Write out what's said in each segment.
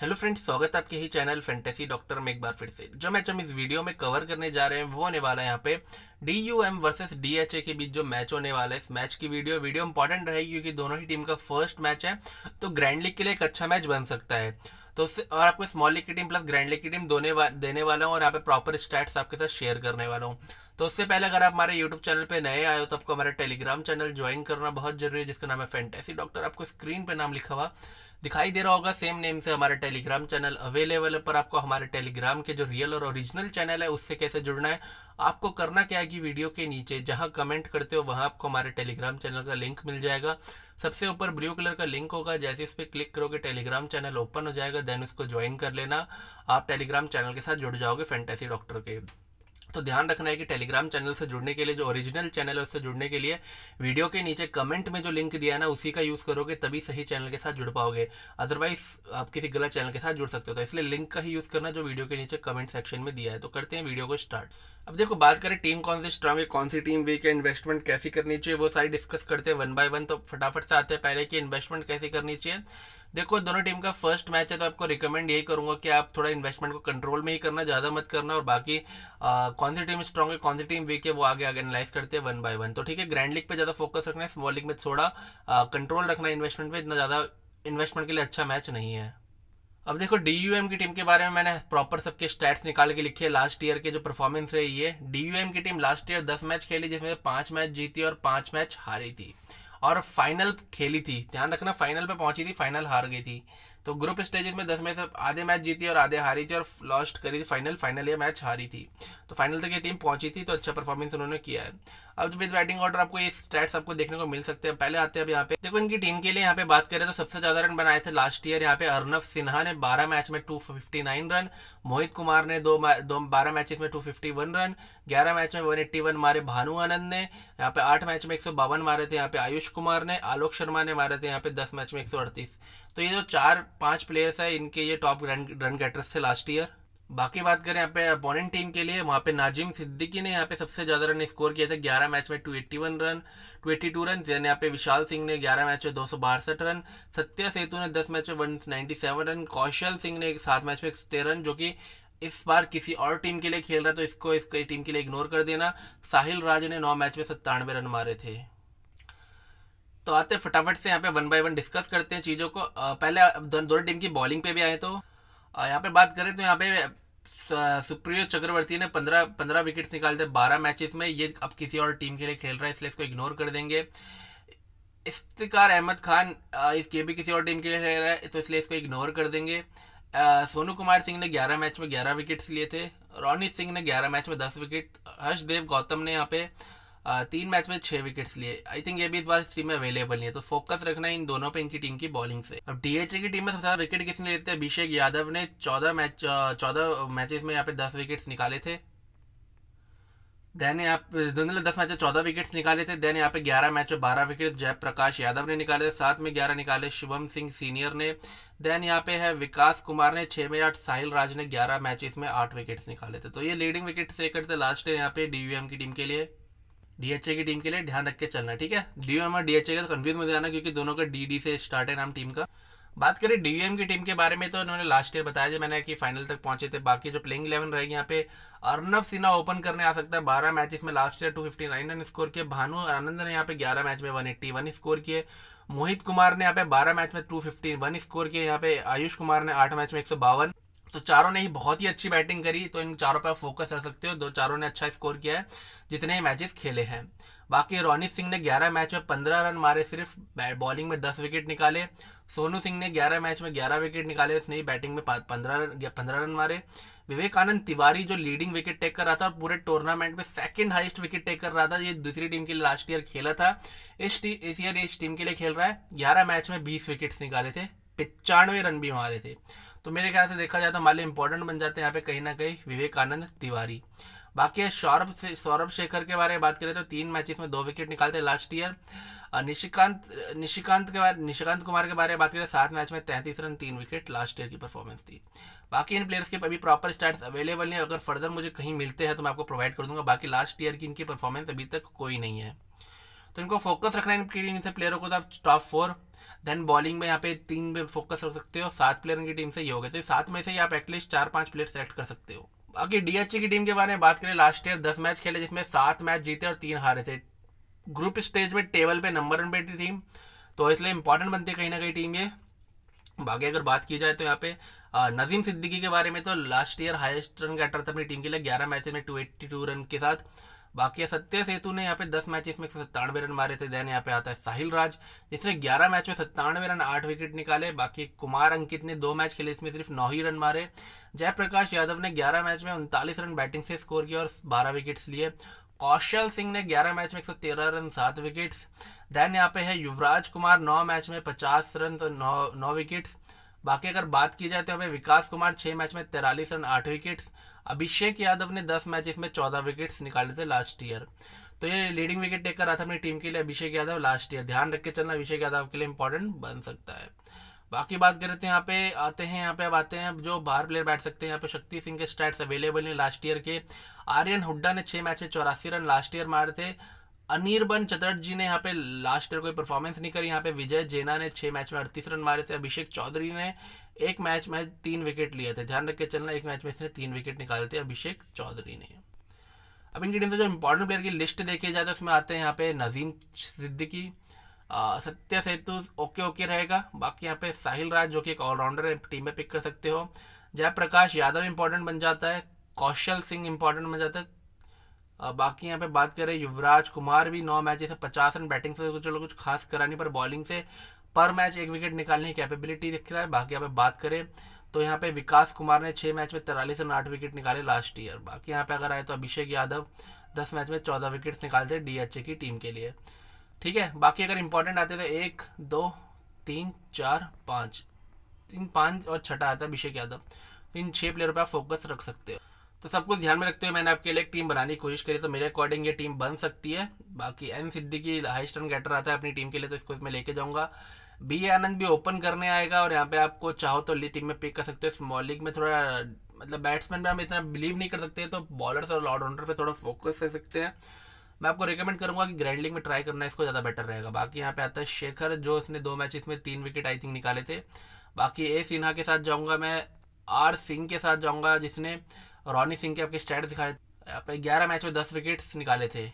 hello friends स्वागत है आपके ही चैनल फैंटेसी डॉक्टर में एक बार फिर से जो मैच हम इस वीडियो में कवर करने जा रहे हैं वो होने वाला है यहाँ पे D U M versus D H A के बीच जो मैच होने वाला है इस मैच की वीडियो वीडियो इंपॉर्टेंट रहेगी क्योंकि दोनों ही टीम का फर्स्ट मैच है तो ग्रैंड लीग के लिए एक अच्छा मैच बन सकता है तो उससे और आपको स्मॉल लीग की टीम प्लस ग्रैंड लीग की टीम दोनों वा, देने वाला हूँ और यहाँ पे प्रॉपर स्टैट्स आपके साथ शेयर करने वाला हूँ तो उससे पहले अगर आप हमारे यूट्यूब चैनल पे नए आए हो तो आपको हमारा टेलीग्राम चैनल ज्वाइन करना बहुत जरूरी है जिसका नाम है फेंटेसी डॉक्टर आपको स्क्रीन पे नाम लिखा हुआ दिखाई दे रहा होगा सेम नेम से हमारा टेलीग्राम चैनल अवेलेबल है पर आपको हमारे टेलीग्राम के जो रियल और ओरिजिनल चैनल है उससे कैसे जुड़ना है आपको करना क्या है कि वीडियो के नीचे जहाँ कमेंट करते हो वहाँ आपको हमारे टेलीग्राम चैनल का लिंक मिल जाएगा सबसे ऊपर ब्लू कलर का लिंक होगा जैसे उस पर क्लिक करोगे टेलीग्राम चैनल ओपन हो जाएगा देन उसको ज्वाइन कर लेना आप टेलीग्राम चैनल के साथ जुड़ जाओगे फैंटेसी डॉक्टर के तो ध्यान रखना है कि टेलीग्राम चैनल से जुड़ने के लिए जो ओरिजिनल चैनल है उससे जुड़ने के लिए वीडियो के नीचे कमेंट में जो लिंक दिया है ना उसी का यूज़ करोगे तभी सही चैनल के साथ जुड़ पाओगे अदरवाइज आप किसी गलत चैनल के साथ जुड़ सकते हो तो इसलिए लिंक का ही यूज़ करना जो वीडियो के नीचे कमेंट सेक्शन में दिया है तो करते हैं वीडियो को स्टार्ट अब देखो बात करें टीम कौन सी स्ट्रांग है कौन सी टीम वीक है इन्वेस्टमेंट कैसी करनी चाहिए वो सारी डिस्कस करते हैं वन बाय वन तो फटाफट से आते हैं पहले कि इन्वेस्टमेंट कैसी करनी चाहिए देखो दोनों टीम का फर्स्ट मैच है तो आपको रिकमेंड यही करूंगा कि आप थोड़ा इन्वेस्टमेंट को कंट्रोल में ही करना ज़्यादा मत करना और बाकी आ, कौन सी टीम स्ट्रॉग है कौन सी टीम वीक है वो आगे आगे एनालाइज करते हैं वन बाय वन तो ठीक है ग्रैंड लीग पे ज़्यादा फोकस रखना है स्मॉल लीग में थोड़ा कंट्रोल रखना इन्वेस्टमेंट पर इतना ज़्यादा इन्वेस्टमेंट के लिए अच्छा मैच नहीं है अब देखो डी की टीम के बारे में मैंने प्रॉपर सबके स्टैट्स निकाल के लिखे लास्ट ईयर के जो परफॉर्मेंस रही है डी की टीम लास्ट ईयर दस मैच खेली जिसमें पांच मैच जीती और पांच मैच हारी थी और फाइनल खेली थी ध्यान रखना फाइनल पे पहुंची थी फाइनल हार गई थी तो ग्रुप स्टेजेस में दस में से आधे मैच जीती और आधे हारी थी और लॉस्ट करी थी फाइनल फाइनल ये मैच हारी थी तो फाइनल तक ये टीम पहुंची थी तो अच्छा परफॉर्मेंस उन्होंने किया है अब विद बैटिंग ऑर्डर आपको ये स्टैट्स आपको देखने को मिल सकते हैं पहले आते हैं अब यहाँ पे देखो इनकी टीम के लिए यहाँ पे बात करें तो सबसे ज्यादा रन बनाए थे लास्ट ईयर यहाँ पे अर्नव सिन्हा ने बारह मैच में two fifty nine run Mohit Kumar ने दो दो बारह मैचेस में टू फिफ्टी वन रन ग्यारह मैच में वन एट्टी वन मारे भानु आनंद ने यहाँ पे आठ मैच में एक सौ बावन मारे थे यहाँ पे आयुष कुमार ने आलोक शर्मा ने मारे थे यहाँ पे दस मैच में एक सौ अड़तीस तो ये जो चार पांच प्लेयर्स है इनके ये टॉप रन रन गेटर्स थे लास्ट ईयर बाकी बात करें यहाँ पे अपोनेंट टीम के लिए वहाँ पे नाजिम सिद्दीकी ने यहाँ पे सबसे ज़्यादा रन स्कोर किया था ग्यारह मैच में two eighty one run two eighty two run Jain यहाँ पे विशाल सिंह ने ग्यारह मैच में दो सौ बासठ रन सत्या सेतु ने दस मैच में one ninety seven run Kaushal Singh ने सात मैच में एक रन जो कि इस बार किसी और टीम के लिए खेल रहा है तो इसको इसके टीम के लिए इग्नोर कर देना साहिल राज ने नौ मैच में सत्तानवे रन मारे थे तो आते फटाफट से यहाँ पे वन बाय वन डिस्कस करते हैं चीज़ों को पहले दोनों टीम की बॉलिंग पे भी आए तो यहाँ पे बात करें तो यहाँ पे सुप्रियो चक्रवर्ती ने पंद्रह पंद्रह विकेट निकाले थे बारह मैचेस में ये अब किसी और टीम के लिए खेल रहा है इसलिए इसको इग्नोर कर देंगे इफ्तार अहमद खान इसके भी किसी और टीम के लिए खेल रहा है तो इसलिए इसको इग्नोर कर देंगे सोनू कुमार सिंह ने 11 मैच में 11 विकेट्स लिए थे रोनित सिंह ने 11 मैच में 10 विकेट हर्षदेव गौतम ने यहाँ पे तीन मैच में छह विकेट्स लिए आई थिंक ये भी इस बार टीम में अवेलेबल नहीं है तो फोकस रखना है इन दोनों पे इनकी टीम की बॉलिंग से अब डीएचए की टीम में सबसे ज्यादा विकेट किसने लेते हैं अभिषेक यादव ने चौदह मैच चौदह मैचेस में यहाँ पे दस विकेट्स निकाले थे देन यहाँ पे दस मैच में चौदह विकेट्स निकाले थे देन यहाँ पे ग्यारह मैच में बारह विकेट जयप्रकाश यादव ने निकाले सात में ग्यारह निकाले शुभम सिंह सीनियर ने देन यहाँ पे है विकास कुमार ने छह में आठ साहिल राज ने ग्यारह मैचेस में आठ विकेट्स निकाले थे तो ये लीडिंग विकेट से लास्ट है यहाँ पे डीयूएम की टीम के लिए डीएचए की टीम के लिए ध्यान रख के चलना ठीक है डीएम और डीएचए का कन्फ्यूज तो मत जाना क्योंकि दोनों का डीडी से स्टार्ट है नाम टीम का बात करें डीवीएम की टीम के बारे में तो उन्होंने लास्ट ईयर बताया मैंने कि फाइनल तक पहुंचे थे बाकी जो प्लेइंग इलेवन रहेगी यहाँ पे अर्नव सिन्हा ओपन करने आ सकता है बारह मैच में last year two fifty nine run score किए भानु आनंद ने यहाँ पे ग्यारह मैच में वन एट्टी वन स्कोर किए मोहित कुमार ने यहाँ पे बारह मैच में टू फिफ्टी वन स्कोर किए यहाँ पे आयुष कुमार ने आठ मैच में एक सौ बावन तो चारों ने ही बहुत ही अच्छी बैटिंग करी तो इन चारों पर फोकस रह सकते हो दो चारों ने अच्छा स्कोर किया है जितने ही मैचेस खेले हैं बाकी रोनित सिंह ने 11 मैच में 15 रन मारे सिर्फ बॉलिंग में 10 विकेट निकाले सोनू सिंह ने 11 मैच में 11 विकेट निकाले उसने ही बैटिंग में 15 रन पंद्रह रन मारे विवेकानंद तिवारी जो लीडिंग विकेट टेक कर रहा था और पूरे टूर्नामेंट में सेकंड हाईएस्ट विकेट टेक कर रहा था ये दूसरी टीम के लिए लास्ट ईयर खेला था इस टी, इस ईयर इस टीम के लिए खेल रहा है ग्यारह मैच में बीस विकेट्स निकाले थे पिचानवे रन भी मारे थे तो मेरे ख्याल से देखा जाए तो हमारे इंपॉर्टेंट बन जाते हैं यहाँ पे कहीं ना कहीं विवेकानंद तिवारी बाकी सौरभ से सौरभ शेखर के बारे में बात करें तो तीन मैचेस में दो विकेट निकालते लास्ट ईयर निशिकांत निशिकांत के बारे निशिकांत कुमार के बारे में बात करें तो सात मैच में तैंतीस रन तीन विकेट लास्ट ईयर की परफॉर्मेंस थी बाकी इन प्लेयर्स के अभी प्रॉपर स्टार्ट अवेलेबल नहीं अगर फर्दर मुझे कहीं मिलते हैं तो मैं आपको प्रोवाइड कर दूंगा बाकी लास्ट ईयर की इनकी परफॉर्मेंस अभी तक कोई नहीं है तो इनको फोकस रखना है इनकी टीम से प्लेयरों को तो आप टॉप फोर देन बॉलिंग में यहाँ पे तीन पे फोकस कर सकते हो सात प्लेयर इनकी टीम से ही हो गए तो सात में से ही आप एटलीस्ट चार पाँच प्लेयर सेलेक्ट कर सकते हो बाकी डीएचए e की टीम के बारे में बात करें लास्ट ईयर दस मैच खेले जिसमें सात मैच जीते और तीन हारे थे ग्रुप स्टेज में टेबल पे नंबर वन पे टीम तो इसलिए इंपॉर्टेंट बनती है कहीं ना कहीं टीम ये बाकी अगर बात की जाए तो यहाँ पे नजीम सिद्दीकी के बारे में तो last year highest run getter था अपनी टीम के लिए ग्यारह मैच में टू टू रन के साथ बाकी सत्य सेतु ने यहाँ पे दस मैच में एक रन मारे थे देन यहाँ पे आता है साहिल राज जिसने ग्यारह मैच में सत्तानवे रन आठ विकेट निकाले बाकी कुमार अंकित ने दो मैच खेले इसमें सिर्फ नौ ही रन मारे जयप्रकाश यादव ने ग्यारह मैच में उनतालीस रन बैटिंग से स्कोर किया और बारह विकेट्स लिए कौशल सिंह ने 11 मैच में 113 रन सात विकेट्स देन यहाँ पे है युवराज कुमार 9 मैच में 50 रन तो 9 विकेट विकेट्स बाकी अगर बात की जाए तो हमें विकास कुमार छह मैच में तेरालीस रन आठ विकेट्स अभिषेक यादव ने दस मैच में चौदह विकेट्स निकाले थे लास्ट ईयर तो ये लीडिंग विकेट टेक कर रहा था अपनी टीम के लिए अभिषेक यादव लास्ट ईयर ध्यान रख के चलना अभिषेक यादव के लिए इंपॉर्टेंट बन सकता है बाकी बात करें तो यहाँ पे आते हैं यहाँ पे अब आते हैं जो बाहर प्लेयर बैठ सकते हैं यहाँ पे शक्ति सिंह के स्टैट्स अवेलेबल हैं लास्ट ईयर के आर्यन हुड्डा ने छः मैच में चौरासी रन लास्ट ईयर मारे थे अनिर्बन चटर्जी ने यहाँ पे लास्ट ईयर कोई परफॉर्मेंस नहीं करी यहाँ पे विजय जेना ने छह मैच में अड़तीस रन मारे थे अभिषेक चौधरी ने एक मैच में तीन विकेट लिए थे ध्यान रख के चलना एक मैच में इसने तीन विकेट निकाले थे अभिषेक चौधरी ने अब इनकी टीम से जो इंपॉर्टेंट प्लेयर की लिस्ट देखी जाए तो उसमें आते हैं यहाँ पे नजीम सिद्दीकी सत्य सेतु ओके ओके रहेगा बाकी यहाँ पे साहिल राज जो कि एक ऑलराउंडर है टीम में पिक कर सकते हो जयप्रकाश यादव इंपॉर्टेंट बन जाता है कौशल सिंह इंपॉर्टेंट बन जाता है बाकी यहाँ पे बात करें युवराज कुमार भी नौ मैच से पचास रन बैटिंग से तो चलो कुछ खास करा नहीं पर बॉलिंग से पर मैच एक विकेट निकालने की कैपेबिलिटी दिख रहा है बाकी यहाँ पे बात करें तो यहाँ पे विकास कुमार ने छः मैच में तिरालीस रन आठ विकेट निकाले लास्ट ईयर बाकी यहाँ पे अगर आए तो अभिषेक यादव दस मैच में चौदह विकेट्स निकालते डीएचए की टीम के लिए ठीक है बाकी अगर इंपॉर्टेंट आते तो एक दो तीन चार पाँच तीन पाँच और छठा आता है अभिषेक यादव इन छः प्लेयरों पर फोकस रख सकते हो तो सब कुछ ध्यान में रखते हुए मैंने आपके लिए एक टीम बनाने की कोशिश करी तो मेरे अकॉर्डिंग ये टीम बन सकती है बाकी N Siddiqui highest run getter आता है अपनी टीम के लिए तो इसको इसमें लेके जाऊंगा बी आनंद भी ओपन करने आएगा और यहाँ पे आपको चाहो तो ली टीम में पिक कर सकते हो स्मॉल लीग में थोड़ा मतलब बैट्समैन में हम इतना बिलीव नहीं कर सकते तो बॉलर्स और ऑलराउंडर पर थोड़ा फोकस कर सकते हैं मैं आपको रिकमेंड करूंगा कि ग्रैंड लीग में ट्राई करना इसको ज़्यादा बेटर रहेगा बाकी यहाँ पे आता है शेखर जो उसने दो मैच इसमें तीन विकेट आई थिंक निकाले थे बाकी ए सिन्हा के साथ जाऊँगा मैं आर सिंह के साथ जाऊँगा जिसने रॉनी सिंह के आपके स्टैट दिखाए आप ग्यारह मैच में दस विकेट्स निकाले थे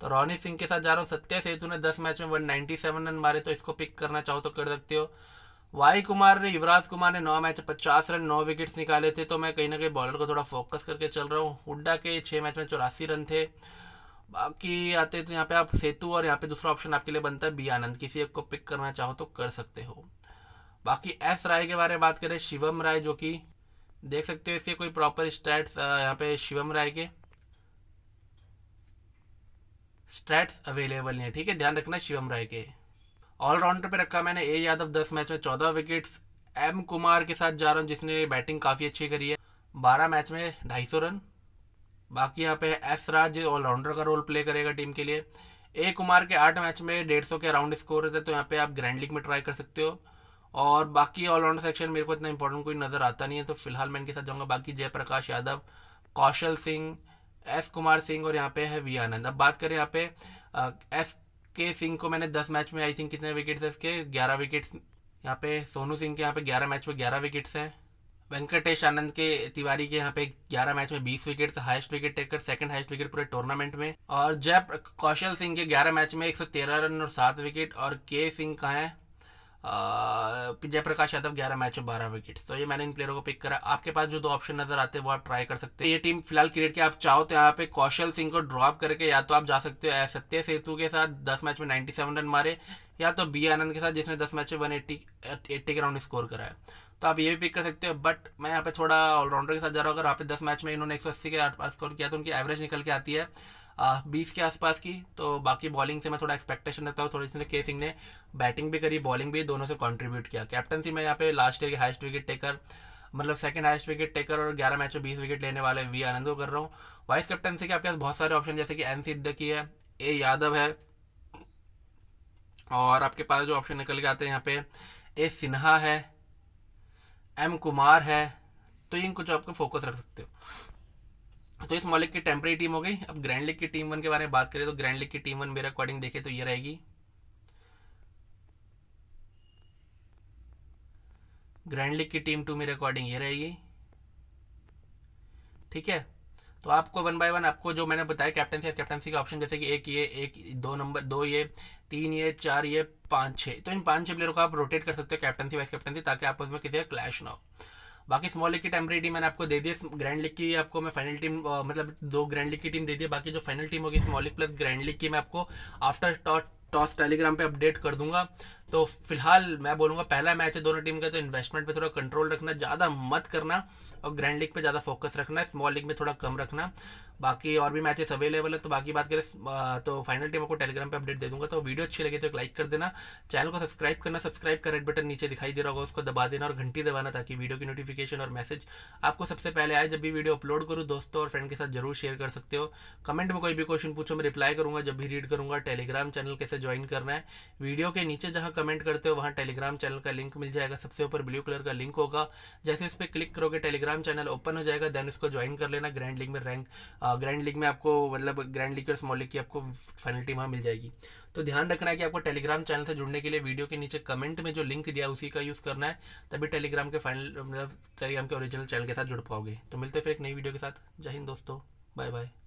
तो रॉनी सिंह के साथ जा रहा हूँ सत्या सेतु ने दस मैच में वन नाइन्टी सेवन रन मारे तो इसको पिक करना चाहो तो कर सकते हो वाई कुमार ने युवराज कुमार ने नौ मैच में पचास रन नौ विकेट्स निकाले थे तो मैं कहीं ना कहीं बॉलर को थोड़ा फोकस करके चल रहा हूँ हुड्डा के छः मैच में चौरासी रन थे बाकी आते तो यहाँ पे आप सेतु और यहाँ पे दूसरा ऑप्शन आपके लिए बनता है बी आनंद किसी एक को पिक करना चाहो तो कर सकते हो बाकी एस राय के बारे में बात करें शिवम राय जो कि देख सकते हो इसके कोई प्रॉपर स्टैट्स यहाँ पे शिवम राय के स्टैट्स अवेलेबल नहीं है ठीक है ध्यान रखना शिवम राय के ऑलराउंडर पे रखा मैंने ए यादव दस मैच में चौदह विकेट्स एम कुमार के साथ जा रहा हूँ जिसने बैटिंग काफ़ी अच्छी करी है बारह मैच में ढाई सौ रन बाकी यहाँ पे एस राज ऑलराउंडर का रोल प्ले करेगा टीम के लिए ए कुमार के आठ मैच में डेढ़ सौ के अराउंड स्कोर है तो यहाँ पे आप ग्रैंड लीग में ट्राई कर सकते हो और बाकी ऑलराउंडर सेक्शन मेरे को इतना इंपॉर्टेंट कोई नज़र आता नहीं है तो फिलहाल मैं इनके साथ जाऊँगा बाकी जयप्रकाश यादव कौशल सिंह एस कुमार सिंह और यहाँ पे है वी आनंद अब बात करें यहाँ पे एस के सिंह को मैंने दस मैच में आई थिंक कितने विकेट्स है इसके ग्यारह विकेट्स यहाँ पे सोनू सिंह के यहाँ पे ग्यारह मैच में ग्यारह विकेट्स हैं वेंकटेश आनंद के तिवारी के यहाँ पे 11 मैच में 20 wicket highest wicket taker second highest wicket पूरे टूर्नामेंट में और जय कौशल सिंह के 11 मैच में 113 रन और 7 विकेट और के सिंह का है जयप्रकाश यादव ग्यारह मैच में बारह विकेट तो ये मैंने इन प्लेयरों को पिक करा आपके पास जो दो ऑप्शन नजर आते हैं वो आप ट्राई कर सकते हैं ये टीम फिलहाल क्रिएट के आप चाहो तो यहाँ पे कौशल सिंह को ड्रॉप करके या तो आप जा सकते हो सत्य सेतु के साथ दस मैच में नाइन्टी सेवन रन मारे या तो बी आनंद के साथ जिसने दस मैच में वन एट्टी एट्टी के राउंड स्कोर कराया तो आप ये भी पिक कर सकते हो बट मैं यहाँ पे थोड़ा ऑलराउंडर के साथ जा रहा हूँ अगर यहाँ पे दस मैच में इन्होंने एक सौ अस्सी के आसपास स्कोर किया तो उनकी एवरेज निकल के आती है बीस के आसपास की तो बाकी बॉलिंग से मैं थोड़ा एक्सपेक्टेशन रखता हूँ थोड़ी सी के तो सिंह ने बैटिंग भी करी बॉलिंग भी दोनों से कॉन्ट्रीब्यूट किया कैप्टनसी में यहाँ पे लास्ट ईयर के हाइस्ट विकेट टेकर मतलब सेकंड हाइस्ट विकेट टेकर और ग्यारह मैचों में विकेट लेने वाले वी आनंद को कर रहा हूँ वाइस कैप्टनसी के आपके पास बहुत सारे ऑप्शन जैसे कि एन सिद्दकी है ए यादव है और आपके पास जो ऑप्शन निकल के आते हैं यहाँ पे ए सिन्हा है एम कुमार है तो इन कुछ आपको फोकस रख सकते हो तो इस मॉलिक की टेम्प्रेरी टीम हो गई अब ग्रैंड लीग की टीम वन के बारे में बात करें तो ग्रैंड लीग की टीम वन मेरे अकॉर्डिंग देखे तो ये रहेगी ग्रैंड लीग की टीम टू मेरे अकॉर्डिंग ये रहेगी ठीक है तो आपको वन बाय वन आपको जो मैंने बताया कैप्टनसी और कैप्टनसी के ऑप्शन जैसे कि एक ये एक दो नंबर दो ये तीन ये चार ये पांच छह तो इन पांच छह प्लेयरों को आप रोटेट कर सकते हो कैप्टनसी वाइस कैप्टनसी ताकि आप उसमें किसी का क्लैश ना हो बाकी स्मॉल लीग की टेम्प्रेरी टीम मैंने आपको दे दी ग्रैंड लीग की आपको मैं फाइनल टीम मतलब दो ग्रैंड लीग की टीम दे दी बाकी जो फाइनल टीम होगी small league plus grand league की मैं आपको आफ्टर टॉस टेलीग्राम पे अपडेट कर दूंगा तो फिलहाल मैं बोलूंगा पहला मैच है दोनों टीम का तो इन्वेस्टमेंट पे थोड़ा कंट्रोल रखना ज़्यादा मत करना और ग्रैंड लीग पे ज़्यादा फोकस रखना स्मॉल लीग में थोड़ा कम रखना बाकी और भी मैचेस अवेलेबल है तो बाकी बात करें तो फाइनल टीम आपको टेलीग्राम पे अपडेट दे दूंगा तो वीडियो अच्छी लगी तो एक लाइक कर देना चैनल को सब्सक्राइब करना सब्सक्राइब का रेड बटन नीचे दिखाई दे रहा होगा उसको दबा देना और घंटी दबाना ताकि वीडियो की नोटिफिकेशन और मैसेज आपको सबसे पहले आए जब भी वीडियो अपलोड करूँ दोस्तों और फ्रेंड के साथ जरूर शेयर कर सकते हो कमेंट में कोई भी क्वेश्चन पूछो मैं रिप्लाई करूँगा जब भी रीड करूँगा टेलीग्राम चैनल कैसे ज्वाइन करना है वीडियो के नीचे जहाँ कमेंट करते हो वहाँ टेलीग्राम चैनल का लिंक मिल जाएगा सबसे ऊपर ब्लू कलर का लिंक होगा जैसे उस पर क्लिक करोगे टेलीग्राम चैनल ओपन हो जाएगा देन उसको ज्वाइन कर लेना ग्रैंड लीग में रैंक ग्रैंड लीग में आपको मतलब ग्रैंड लीग और स्मॉल लीग की आपको फाइनल टीम वहाँ मिल जाएगी तो ध्यान रखना है कि आपको टेलीग्राम चैनल से जुड़ने के लिए वीडियो के नीचे कमेंट में जो लिंक दिया उसी का यूज़ करना है तभी टेलीग्राम के फाइनल मतलब टेलीग्राम के ओरिजिनल चैनल के साथ जुड़ पाओगे तो मिलते फिर एक नई वीडियो के साथ जय हिंद दोस्तों बाय बाय